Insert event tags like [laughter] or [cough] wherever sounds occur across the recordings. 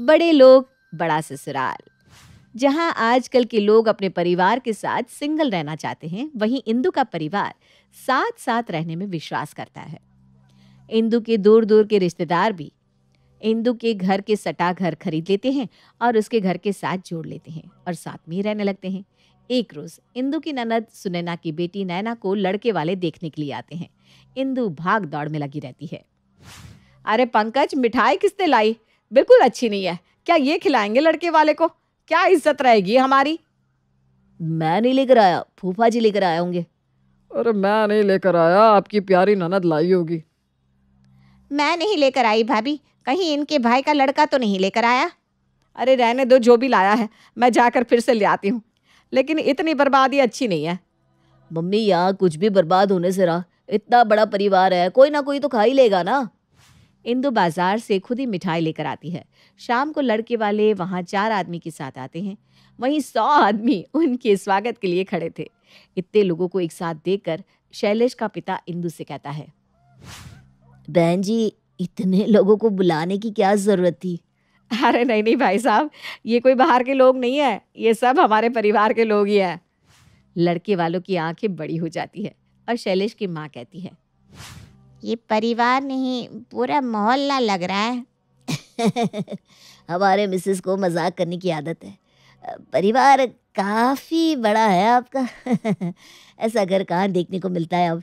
बड़े लोग बड़ा ससुराल जहां आजकल के लोग अपने परिवार के साथ सिंगल रहना चाहते हैं वहीं इंदु का परिवार साथ साथ रहने में विश्वास करता है इंदु के दूर दूर के रिश्तेदार भी इंदु के घर के सटा घर खरीद लेते हैं और उसके घर के साथ जोड़ लेते हैं और साथ में ही रहने लगते हैं एक रोज इंदु की ननद सुनैना की बेटी नैना को लड़के वाले देखने के लिए आते हैं इंदु भाग दौड़ में लगी रहती है अरे पंकज मिठाई किसने लाई बिल्कुल अच्छी नहीं है क्या ये खिलाएंगे लड़के वाले को क्या इज्जत रहेगी हमारी मैं नहीं लेकर आया फूफा जी लेकर आए होंगे अरे मैं नहीं लेकर आया आपकी प्यारी ननद लाई होगी मैं नहीं लेकर आई भाभी कहीं इनके भाई का लड़का तो नहीं लेकर आया अरे रहने दो जो भी लाया है मैं जाकर फिर से ले आती हूँ लेकिन इतनी बर्बादी अच्छी नहीं है मम्मी यहाँ कुछ भी बर्बाद होने से रहा इतना बड़ा परिवार है कोई ना कोई तो खा ही लेगा ना इंदु बाजार से खुद ही मिठाई लेकर आती है शाम को लड़के वाले वहाँ चार आदमी के साथ आते हैं वहीं सौ आदमी उनके स्वागत के लिए खड़े थे इतने लोगों को एक साथ देखकर शैलेश का पिता इंदु से कहता है बहन जी इतने लोगों को बुलाने की क्या ज़रूरत थी अरे नहीं नहीं भाई साहब ये कोई बाहर के लोग नहीं है ये सब हमारे परिवार के लोग ही हैं लड़के वालों की आंखें बड़ी हो जाती है और शैलेश की माँ कहती है ये परिवार नहीं पूरा मोहल्ला लग रहा है [laughs] हमारे मिसेस को मजाक करने की आदत है परिवार काफ़ी बड़ा है आपका [laughs] ऐसा घर कहाँ देखने को मिलता है अब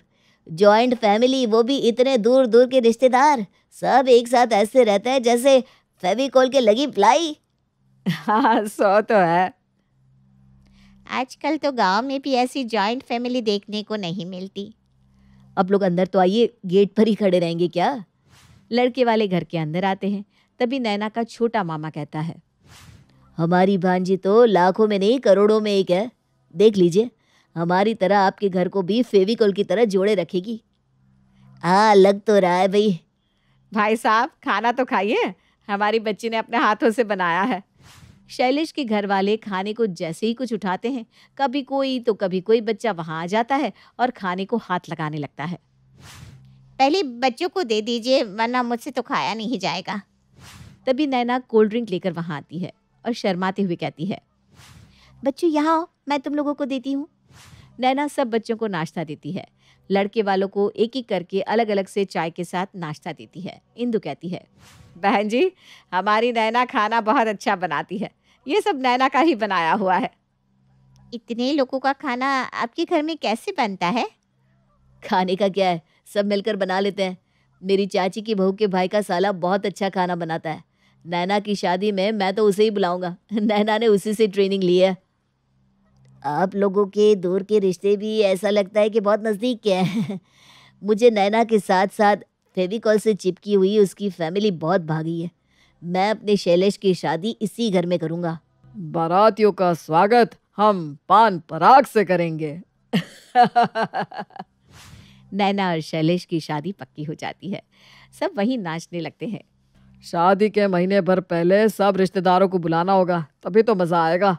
जॉइंट फैमिली वो भी इतने दूर दूर के रिश्तेदार सब एक साथ ऐसे रहते हैं जैसे फेविकोल के लगी प्लाई [laughs] हाँ सो तो है आजकल तो गांव में भी ऐसी जॉइंट फैमिली देखने को नहीं मिलती आप लोग अंदर तो आइए गेट पर ही खड़े रहेंगे क्या लड़के वाले घर के अंदर आते हैं तभी नैना का छोटा मामा कहता है हमारी भांजी तो लाखों में नहीं करोड़ों में एक है देख लीजिए हमारी तरह आपके घर को भी फेविकोल की तरह जोड़े रखेगी हाँ लग तो रहा है भाई भाई साहब खाना तो खाइए हमारी बच्ची ने अपने हाथों से बनाया है शैलेश के घर वाले खाने को जैसे ही कुछ उठाते हैं कभी कोई तो कभी कोई बच्चा वहाँ आ जाता है और खाने को हाथ लगाने लगता है पहले बच्चों को दे दीजिए वरना मुझसे तो खाया नहीं जाएगा तभी नैना कोल्ड ड्रिंक लेकर वहाँ आती है और शर्माते हुए कहती है बच्चों यहाँ मैं तुम लोगों को देती हूँ नैना सब बच्चों को नाश्ता देती है लड़के वालों को एक एक करके अलग अलग से चाय के साथ नाश्ता देती है इंदु कहती है बहन जी हमारी नैना खाना बहुत अच्छा बनाती है ये सब नैना का ही बनाया हुआ है इतने लोगों का खाना आपके घर में कैसे बनता है खाने का क्या है सब मिलकर बना लेते हैं मेरी चाची की बहू के भाई का साला बहुत अच्छा खाना बनाता है नैना की शादी में मैं तो उसे ही बुलाऊंगा नैना ने उसी से ट्रेनिंग ली है आप लोगों के दूर के रिश्ते भी ऐसा लगता है कि बहुत नज़दीक के हैं [laughs] मुझे नैना के साथ साथ फेविकॉल से चिपकी हुई उसकी फैमिली बहुत भागी है मैं अपने शैलेश की शादी इसी घर में करूंगा बारातियों का स्वागत हम पान पराग से करेंगे [laughs] नैना और शैलेश की शादी पक्की हो जाती है सब वही नाचने लगते हैं शादी के महीने भर पहले सब रिश्तेदारों को बुलाना होगा तभी तो मज़ा आएगा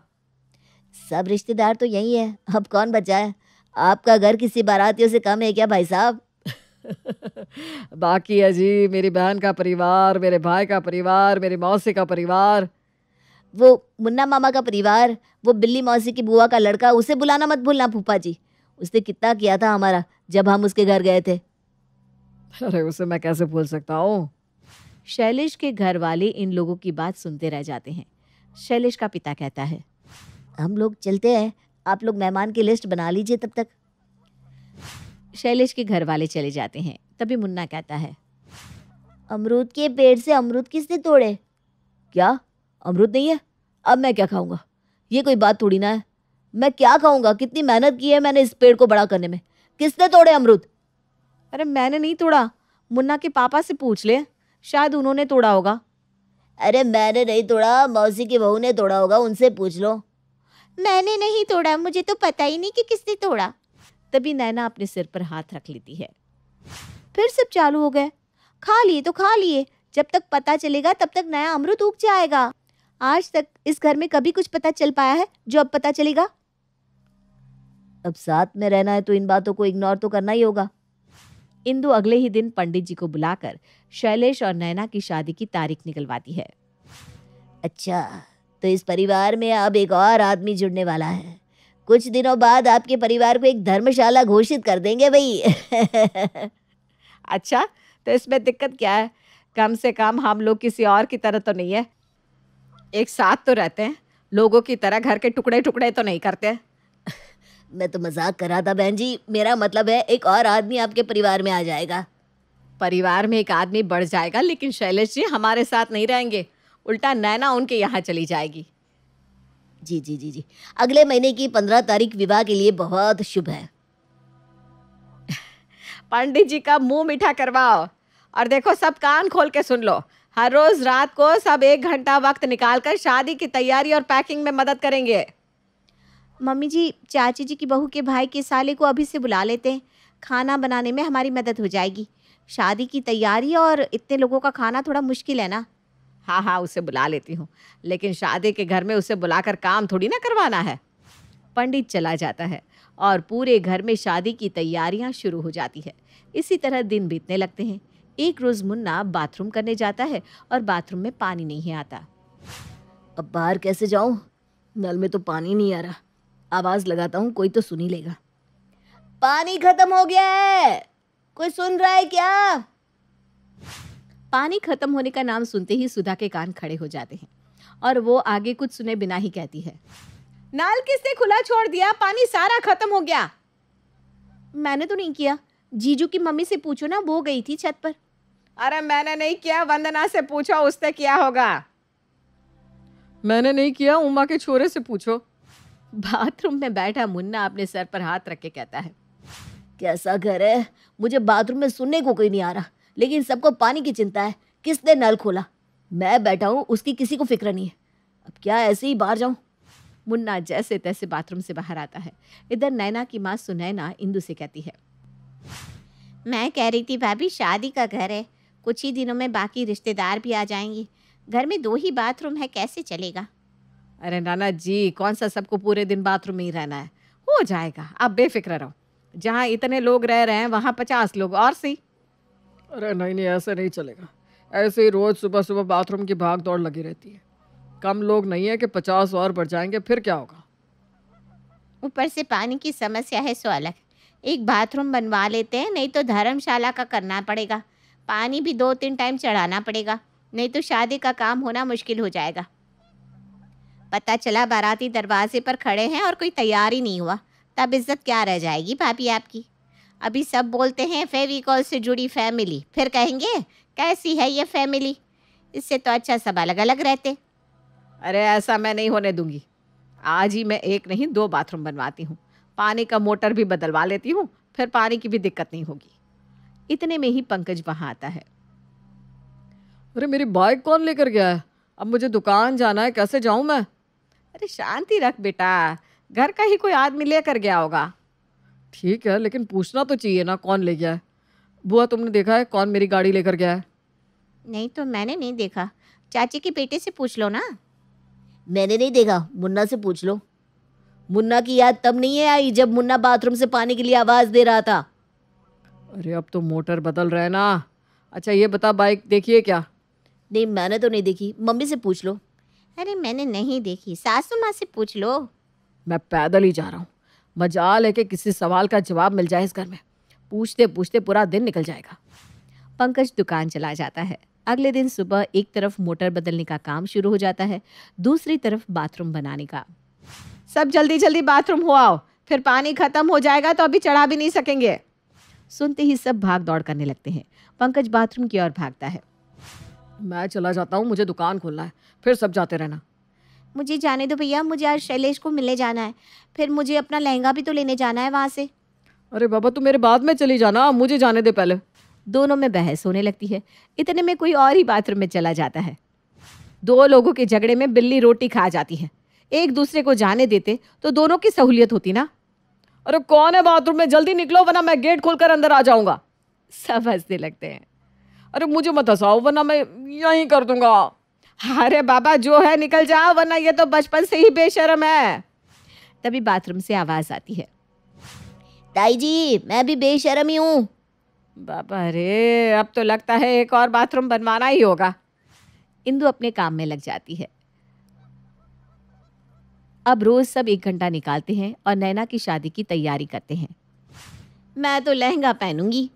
सब रिश्तेदार तो यही है अब कौन बचा है आपका घर किसी बारातियों से कम है क्या भाई साहब [laughs] बाकी है जी मेरी बहन का परिवार मेरे भाई का परिवार मेरी मौसी का परिवार वो मुन्ना मामा का परिवार वो बिल्ली मौसी की बुआ का लड़का उसे बुलाना मत भूलना फूफा जी उसने कितना किया था हमारा जब हम उसके घर गए थे अरे उसे मैं कैसे भूल सकता हूँ शैलेश के घर वाले इन लोगों की बात सुनते रह जाते हैं शैलेश का पिता कहता है हम लोग चलते हैं आप लोग मेहमान की लिस्ट बना लीजिए तब तक शैलेश के घर वाले चले जाते हैं तभी मुन्ना कहता है अमरूद के पेड़ से अमरूद किसने तोड़े क्या अमरूद नहीं है अब मैं क्या खाऊंगा ये कोई बात थोड़ी ना है मैं क्या खाऊंगा कितनी मेहनत की है मैंने इस पेड़ को बड़ा करने में किसने तोड़े अमरूद अरे मैंने नहीं तोड़ा मुन्ना के पापा से पूछ ले शायद उन्होंने तोड़ा होगा अरे मैंने नहीं तोड़ा मौसी की बहू ने तोड़ा होगा उनसे पूछ लो मैंने नहीं तोड़ा मुझे तो पता ही नहीं कि किसने तोड़ा तभी नैना अपने सिर पर हाथ रख लेती है फिर सब चालू हो गए खा लिए तो खा लिए जब तक पता चलेगा तब तक नया अमृत उग जाएगा आज तक इस घर में कभी कुछ पता चल पाया है जो अब पता चलेगा अब साथ में रहना है तो इन बातों को इग्नोर तो करना ही होगा इंदु अगले ही दिन पंडित जी को बुलाकर शैलेश और नैना की शादी की तारीख निकलवाती है अच्छा तो इस परिवार में अब एक और आदमी जुड़ने वाला है कुछ दिनों बाद आपके परिवार को एक धर्मशाला घोषित कर देंगे भाई [laughs] अच्छा तो इसमें दिक्कत क्या है कम से कम हम लोग किसी और की तरह तो नहीं है एक साथ तो रहते हैं लोगों की तरह घर के टुकड़े टुकड़े तो नहीं करते [laughs] मैं तो मजाक कर रहा था बहन जी मेरा मतलब है एक और आदमी आपके परिवार में आ जाएगा परिवार में एक आदमी बढ़ जाएगा लेकिन शैलेश जी हमारे साथ नहीं रहेंगे उल्टा नैना उनके यहाँ चली जाएगी जी जी जी जी अगले महीने की पंद्रह तारीख विवाह के लिए बहुत शुभ है पंडित जी का मुंह मीठा करवाओ और देखो सब कान खोल के सुन लो हर रोज रात को सब एक घंटा वक्त निकालकर शादी की तैयारी और पैकिंग में मदद करेंगे मम्मी जी चाची जी की बहू के भाई के साले को अभी से बुला लेते हैं खाना बनाने में हमारी मदद हो जाएगी शादी की तैयारी और इतने लोगों का खाना थोड़ा मुश्किल है ना हाँ हाँ उसे बुला लेती हूँ लेकिन शादी के घर में उसे बुलाकर काम थोड़ी ना करवाना है पंडित चला जाता है और पूरे घर में शादी की तैयारियाँ शुरू हो जाती है इसी तरह दिन बीतने लगते हैं एक रोज़ मुन्ना बाथरूम करने जाता है और बाथरूम में पानी नहीं आता अब बाहर कैसे जाऊँ नल में तो पानी नहीं आ रहा आवाज़ लगाता हूँ कोई तो सुनी लेगा पानी खत्म हो गया है कोई सुन रहा है क्या पानी खत्म होने का नाम सुनते ही सुधा के कान खड़े हो जाते हैं और वो आगे कुछ सुने बिना ही कहती है नाल किसने खुला छोड़ दिया पानी सारा खत्म हो गया मैंने तो नहीं किया जीजू की मम्मी से पूछो ना वो गई थी छत पर अरे मैंने नहीं किया वंदना से पूछो उसने किया होगा मैंने नहीं किया उमा के छोरे से पूछो बाथरूम में बैठा मुन्ना अपने सर पर हाथ रख के कहता है कैसा घर है मुझे बाथरूम में सुनने को कोई नहीं आ रहा लेकिन सबको पानी की चिंता है किसने नल खोला मैं बैठा हूँ उसकी किसी को फिक्र नहीं है अब क्या ऐसे ही बाहर जाऊँ मुन्ना जैसे तैसे बाथरूम से बाहर आता है इधर नैना की माँ सुनैना इंदू से कहती है मैं कह रही थी भाभी शादी का घर है कुछ ही दिनों में बाकी रिश्तेदार भी आ जाएंगे घर में दो ही बाथरूम है कैसे चलेगा अरे नाना जी कौन सा सबको पूरे दिन बाथरूम में ही रहना है हो जाएगा आप बेफिक्र रहो जहाँ इतने लोग रह रहे हैं वहाँ पचास लोग और सही अरे नहीं नहीं ऐसे नहीं चलेगा ऐसे ही रोज़ सुबह सुबह बाथरूम की भाग दौड़ लगी रहती है कम लोग नहीं है कि पचास और बढ़ जाएंगे फिर क्या होगा ऊपर से पानी की समस्या है सो अलग एक बाथरूम बनवा लेते हैं नहीं तो धर्मशाला का करना पड़ेगा पानी भी दो तीन टाइम चढ़ाना पड़ेगा नहीं तो शादी का काम होना मुश्किल हो जाएगा पता चला बाराती दरवाजे पर खड़े हैं और कोई तैयार ही नहीं हुआ तब इज्जत क्या रह जाएगी भाभी आपकी अभी सब बोलते हैं फेविकॉल से जुड़ी फैमिली फिर कहेंगे कैसी है ये फैमिली इससे तो अच्छा सब अलग अलग रहते अरे ऐसा मैं नहीं होने दूंगी आज ही मैं एक नहीं दो बाथरूम बनवाती हूँ पानी का मोटर भी बदलवा लेती हूँ फिर पानी की भी दिक्कत नहीं होगी इतने में ही पंकज वहाँ आता है अरे मेरी बाइक कौन लेकर गया है अब मुझे दुकान जाना है कैसे जाऊँ मैं अरे शांति रख बेटा घर का ही कोई आदमी लेकर गया होगा ठीक है लेकिन पूछना तो चाहिए ना कौन ले गया है बुआ तुमने देखा है कौन मेरी गाड़ी लेकर गया है नहीं तो मैंने नहीं देखा चाची के बेटे से पूछ लो ना मैंने नहीं देखा मुन्ना से पूछ लो मुन्ना की याद तब नहीं है आई जब मुन्ना बाथरूम से पानी के लिए आवाज़ दे रहा था अरे अब तो मोटर बदल रहे ना अच्छा ये बता बाइक देखिए क्या नहीं मैंने तो नहीं देखी मम्मी से पूछ लो अरे मैंने नहीं देखी सासू माँ से पूछ लो मैं पैदल ही जा रहा हूँ मजाल है कि किसी सवाल का जवाब मिल जाए इस घर में पूछते पूछते पूरा दिन निकल जाएगा पंकज दुकान चला जाता है अगले दिन सुबह एक तरफ मोटर बदलने का काम शुरू हो जाता है दूसरी तरफ बाथरूम बनाने का सब जल्दी जल्दी बाथरूम हो आओ फिर पानी खत्म हो जाएगा तो अभी चढ़ा भी नहीं सकेंगे सुनते ही सब भाग दौड़ करने लगते हैं पंकज बाथरूम की ओर भागता है मैं चला जाता हूँ मुझे दुकान खोलना है फिर सब जाते रहना मुझे जाने दो भैया मुझे आज शैलेश को मिलने जाना है फिर मुझे अपना लहंगा भी तो लेने जाना है वहाँ से अरे बाबा तू मेरे बाद में चली जाना मुझे जाने दे पहले दोनों में बहस होने लगती है इतने में कोई और ही बाथरूम में चला जाता है दो लोगों के झगड़े में बिल्ली रोटी खा जाती है एक दूसरे को जाने देते तो दोनों की सहूलियत होती ना अरे कौन है बाथरूम में जल्दी निकलो वरना मैं गेट खोलकर अंदर आ जाऊंगा सब हंसने लगते हैं अरे मुझे मत हंसाओ वरना मैं यहीं कर दूंगा अरे बाबा जो है निकल जाओ वरना ये तो बचपन से ही बेशरम है तभी बाथरूम से आवाज़ आती है ताई जी मैं भी बेशरम ही हूँ बाबा अरे अब तो लगता है एक और बाथरूम बनवाना ही होगा इंदु अपने काम में लग जाती है अब रोज़ सब एक घंटा निकालते हैं और नैना की शादी की तैयारी करते हैं मैं तो लहंगा पहनूंगी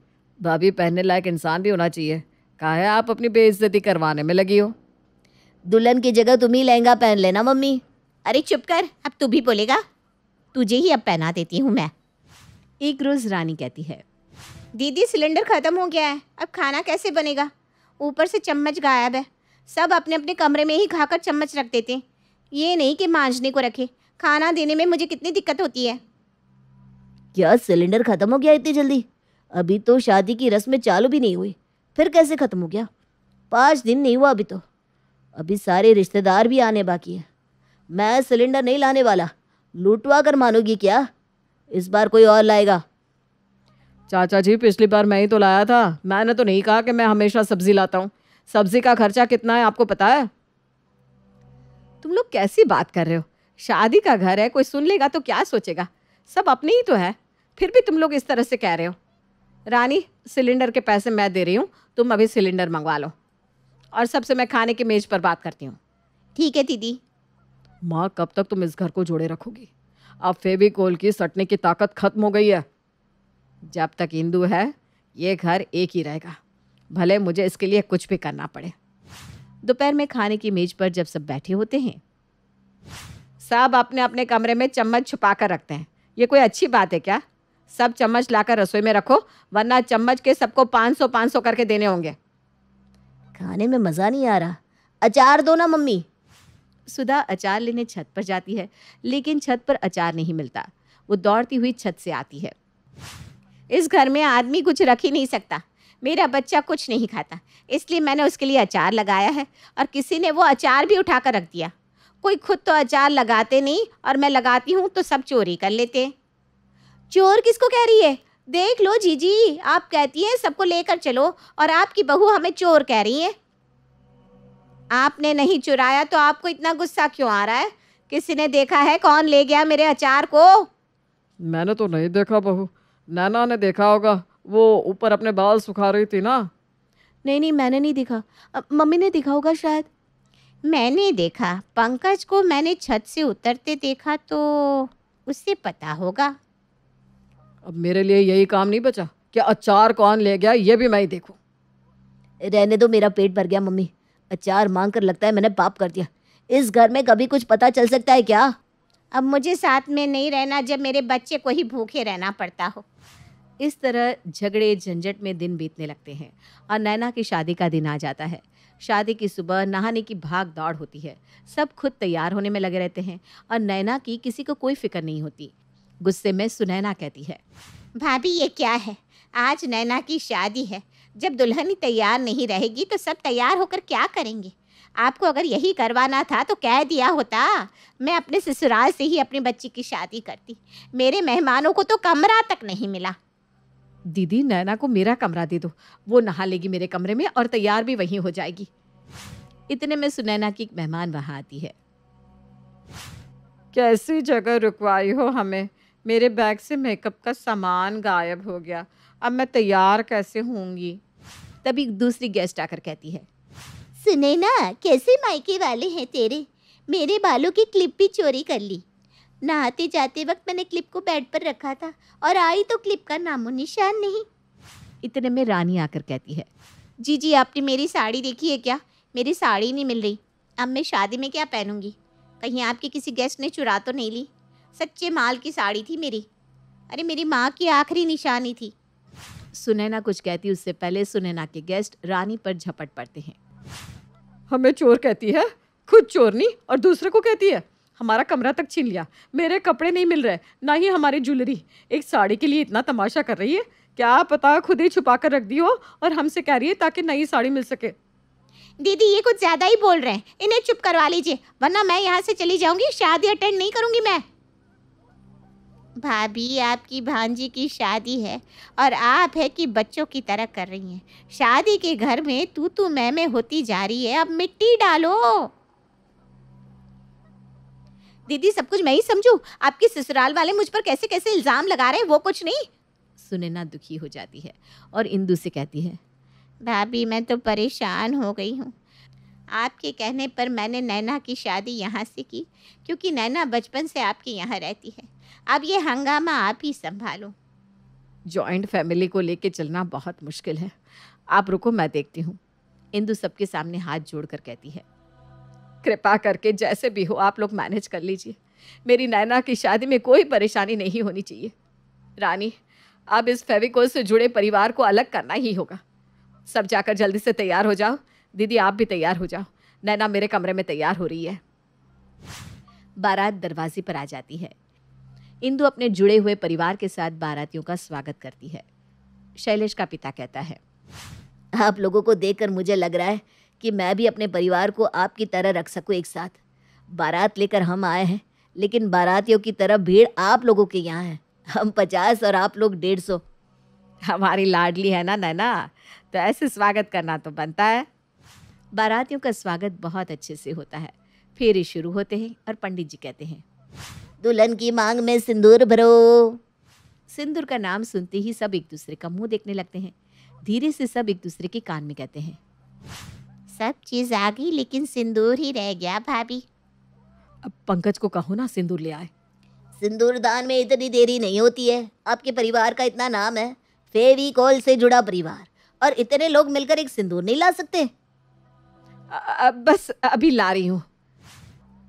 भाभी पहनने लायक इंसान भी होना चाहिए कहा है आप अपनी बेइज्जती करवाने में लगी हो दुल्हन की जगह तुम ही लहंगा पहन लेना मम्मी अरे चुप कर अब तू भी बोलेगा तुझे ही अब पहना देती हूँ मैं एक रोज़ रानी कहती है दीदी सिलेंडर ख़त्म हो गया है अब खाना कैसे बनेगा ऊपर से चम्मच गायब है सब अपने अपने कमरे में ही खाकर चम्मच रख देते हैं ये नहीं कि मांझने को रखे खाना देने में मुझे कितनी दिक्कत होती है क्या सिलेंडर ख़त्म हो गया इतनी जल्दी अभी तो शादी की रस्म चालू भी नहीं हुई फिर कैसे ख़त्म हो गया पाँच दिन नहीं हुआ अभी तो अभी सारे रिश्तेदार भी आने बाकी हैं मैं सिलेंडर नहीं लाने वाला लूटवा कर मानोगी क्या इस बार कोई और लाएगा चाचा जी पिछली बार मैं ही तो लाया था मैंने तो नहीं कहा कि मैं हमेशा सब्जी लाता हूँ सब्जी का खर्चा कितना है आपको पता है तुम लोग कैसी बात कर रहे हो शादी का घर है कोई सुन लेगा तो क्या सोचेगा सब अपने ही तो है फिर भी तुम लोग इस तरह से कह रहे हो रानी सिलेंडर के पैसे मैं दे रही हूँ तुम अभी सिलेंडर मंगवा लो और सबसे मैं खाने के मेज पर बात करती हूँ ठीक है दीदी माँ कब तक तुम इस घर को जोड़े रखोगी अब फेविकोल की सटने की ताकत खत्म हो गई है जब तक इंदू है ये घर एक ही रहेगा भले मुझे इसके लिए कुछ भी करना पड़े दोपहर में खाने की मेज पर जब सब बैठे होते हैं सब अपने अपने कमरे में चम्मच छुपा कर रखते हैं ये कोई अच्छी बात है क्या सब चम्मच लाकर रसोई में रखो वरना चम्मच के सबको पाँच सौ पाँच सौ करके देने होंगे खाने में मज़ा नहीं आ रहा अचार दो ना मम्मी सुधा अचार लेने छत पर जाती है लेकिन छत पर अचार नहीं मिलता वो दौड़ती हुई छत से आती है इस घर में आदमी कुछ रख ही नहीं सकता मेरा बच्चा कुछ नहीं खाता इसलिए मैंने उसके लिए अचार लगाया है और किसी ने वो अचार भी उठा कर रख दिया कोई खुद तो अचार लगाते नहीं और मैं लगाती हूँ तो सब चोरी कर लेते हैं चोर किसको कह रही है देख लो जीजी आप कहती हैं सबको लेकर चलो और आपकी बहू हमें चोर कह रही है आपने नहीं चुराया तो आपको इतना गुस्सा क्यों आ रहा है किसी ने देखा है कौन ले गया मेरे अचार को मैंने तो नहीं देखा बहू नैना ने देखा होगा वो ऊपर अपने बाल सुखा रही थी ना नहीं नहीं मैंने नहीं देखा मम्मी ने देखा होगा शायद मैंने देखा पंकज को मैंने छत से उतरते देखा तो उससे पता होगा अब मेरे लिए यही काम नहीं बचा कि अचार कौन ले गया ये भी मैं ही देखूं रहने दो मेरा पेट भर गया मम्मी अचार मांग कर लगता है मैंने पाप कर दिया इस घर में कभी कुछ पता चल सकता है क्या अब मुझे साथ में नहीं रहना जब मेरे बच्चे को ही भूखे रहना पड़ता हो इस तरह झगड़े झंझट में दिन बीतने लगते हैं और नैना की शादी का दिन आ जाता है शादी की सुबह नहाने की भाग दौड़ होती है सब खुद तैयार होने में लगे रहते हैं और नैना की किसी को कोई फिक्र नहीं होती गुस्से में सुनैना कहती है भाभी ये क्या है आज नैना की शादी है जब दुल्हनी तैयार नहीं रहेगी तो सब तैयार होकर क्या करेंगे आपको अगर यही करवाना था तो कह दिया होता मैं अपने ससुराल से ही अपनी बच्ची की शादी करती मेरे मेहमानों को तो कमरा तक नहीं मिला दीदी नैना को मेरा कमरा दे दो वो नहा लेगी मेरे कमरे में और तैयार भी वहीं हो जाएगी इतने में सुनैना की मेहमान वहाँ आती है कैसी जगह रुकवाई हो हमें मेरे बैग से मेकअप का सामान गायब हो गया अब मैं तैयार कैसे होंगी तभी दूसरी गेस्ट आकर कहती है सुने ना कैसे मायके वाले हैं तेरे मेरे बालों की क्लिप भी चोरी कर ली नहाते जाते वक्त मैंने क्लिप को बेड पर रखा था और आई तो क्लिप का नामो निशान नहीं इतने में रानी आकर कहती है जी जी आपने मेरी साड़ी देखी है क्या मेरी साड़ी नहीं मिल रही अब मैं शादी में क्या पहनूंगी कहीं आपके किसी गेस्ट ने चुरा तो नहीं ली सच्चे माल की साड़ी थी मेरी अरे मेरी माँ की आखिरी निशानी थी सुनैना कुछ कहती उससे पहले सुनैना के गेस्ट रानी पर झपट पड़ते हैं हमें चोर कहती है खुद चोरनी और दूसरे को कहती है हमारा कमरा तक छीन लिया मेरे कपड़े नहीं मिल रहे ना ही हमारी ज्वेलरी एक साड़ी के लिए इतना तमाशा कर रही है क्या पता खुद ही छुपा कर रख दी हो और हमसे कह रही है ताकि नई साड़ी मिल सके दीदी ये कुछ ज्यादा ही बोल रहे हैं इन्हें चुप करवा लीजिए वरना मैं यहाँ से चली जाऊंगी शादी अटेंड नहीं करूंगी मैं भाभी आपकी भांजी की शादी है और आप है कि बच्चों की तरह कर रही हैं शादी के घर में तू तू मैं मैं होती जा रही है अब मिट्टी डालो दीदी सब कुछ मैं ही समझू आपके ससुराल वाले मुझ पर कैसे कैसे इल्ज़ाम लगा रहे हैं वो कुछ नहीं सुनैना दुखी हो जाती है और इंदू से कहती है भाभी मैं तो परेशान हो गई हूँ आपके कहने पर मैंने नैना की शादी यहाँ से की क्योंकि नैना बचपन से आपके यहाँ रहती है अब ये हंगामा आप ही संभालो जॉइंट फैमिली को लेके चलना बहुत मुश्किल है आप रुको मैं देखती हूँ इंदु सबके सामने हाथ जोड़कर कहती है कृपा करके जैसे भी हो आप लोग मैनेज कर लीजिए मेरी नैना की शादी में कोई परेशानी नहीं होनी चाहिए रानी अब इस फेविकोल से जुड़े परिवार को अलग करना ही होगा सब जाकर जल्दी से तैयार हो जाओ दीदी आप भी तैयार हो जाओ नैना मेरे कमरे में तैयार हो रही है बारात दरवाजे पर आ जाती है इंदु अपने जुड़े हुए परिवार के साथ बारातियों का स्वागत करती है शैलेश का पिता कहता है आप लोगों को देखकर मुझे लग रहा है कि मैं भी अपने परिवार को आपकी तरह रख सकूं एक साथ बारात लेकर हम आए हैं लेकिन बारातियों की तरह भीड़ आप लोगों के यहाँ है हम पचास और आप लोग डेढ़ सौ हमारी लाडली है ना नैना तो ऐसे स्वागत करना तो बनता है बारातियों का स्वागत बहुत अच्छे से होता है फेरे शुरू होते हैं और पंडित जी कहते हैं दुल्हन की मांग में सिंदूर भरो सिंदूर का नाम सुनते ही सब एक दूसरे का मुंह देखने लगते हैं धीरे से सब एक दूसरे के कान में कहते हैं सब चीज आ गई लेकिन सिंदूर ही रह गया भाभी अब पंकज को कहो ना सिंदूर ले आए सिंदूर दान में इतनी देरी नहीं होती है आपके परिवार का इतना नाम है कॉल से जुड़ा परिवार और इतने लोग मिलकर एक सिंदूर नहीं ला सकते बस अभी ला रही हूँ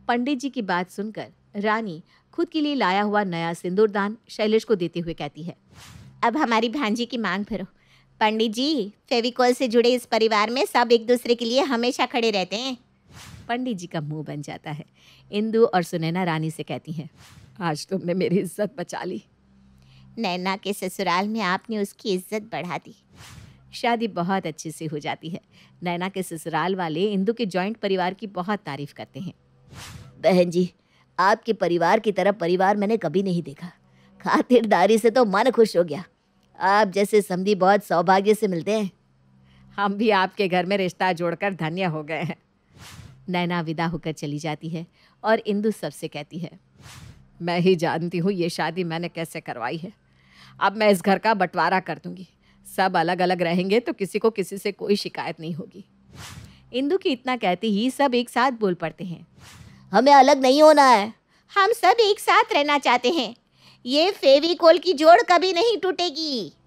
पंडित जी की बात सुनकर रानी खुद के लिए लाया हुआ नया सिंदूरदान शैलेश को देते हुए कहती है अब हमारी भांजी की मांग भरो पंडित जी फेविकोल से जुड़े इस परिवार में सब एक दूसरे के लिए हमेशा खड़े रहते हैं पंडित जी का मुंह बन जाता है इंदु और सुनैना रानी से कहती हैं आज तुमने मेरी इज्जत बचा ली नैना के ससुराल में आपने उसकी इज्जत बढ़ा दी शादी बहुत अच्छे से हो जाती है नैना के ससुराल वाले इंदु के जॉइंट परिवार की बहुत तारीफ करते हैं बहन जी आपके परिवार की तरह परिवार मैंने कभी नहीं देखा खातिरदारी से तो मन खुश हो गया आप जैसे समझी बहुत सौभाग्य से मिलते हैं हम भी आपके घर में रिश्ता जोड़कर धन्य हो गए हैं नैना विदा होकर चली जाती है और इंदु सबसे कहती है मैं ही जानती हूँ ये शादी मैंने कैसे करवाई है अब मैं इस घर का बंटवारा कर दूंगी सब अलग अलग रहेंगे तो किसी को किसी से कोई शिकायत नहीं होगी इंदू की इतना कहते ही सब एक साथ बोल पड़ते हैं हमें अलग नहीं होना है हम सब एक साथ रहना चाहते हैं ये फेविकोल की जोड़ कभी नहीं टूटेगी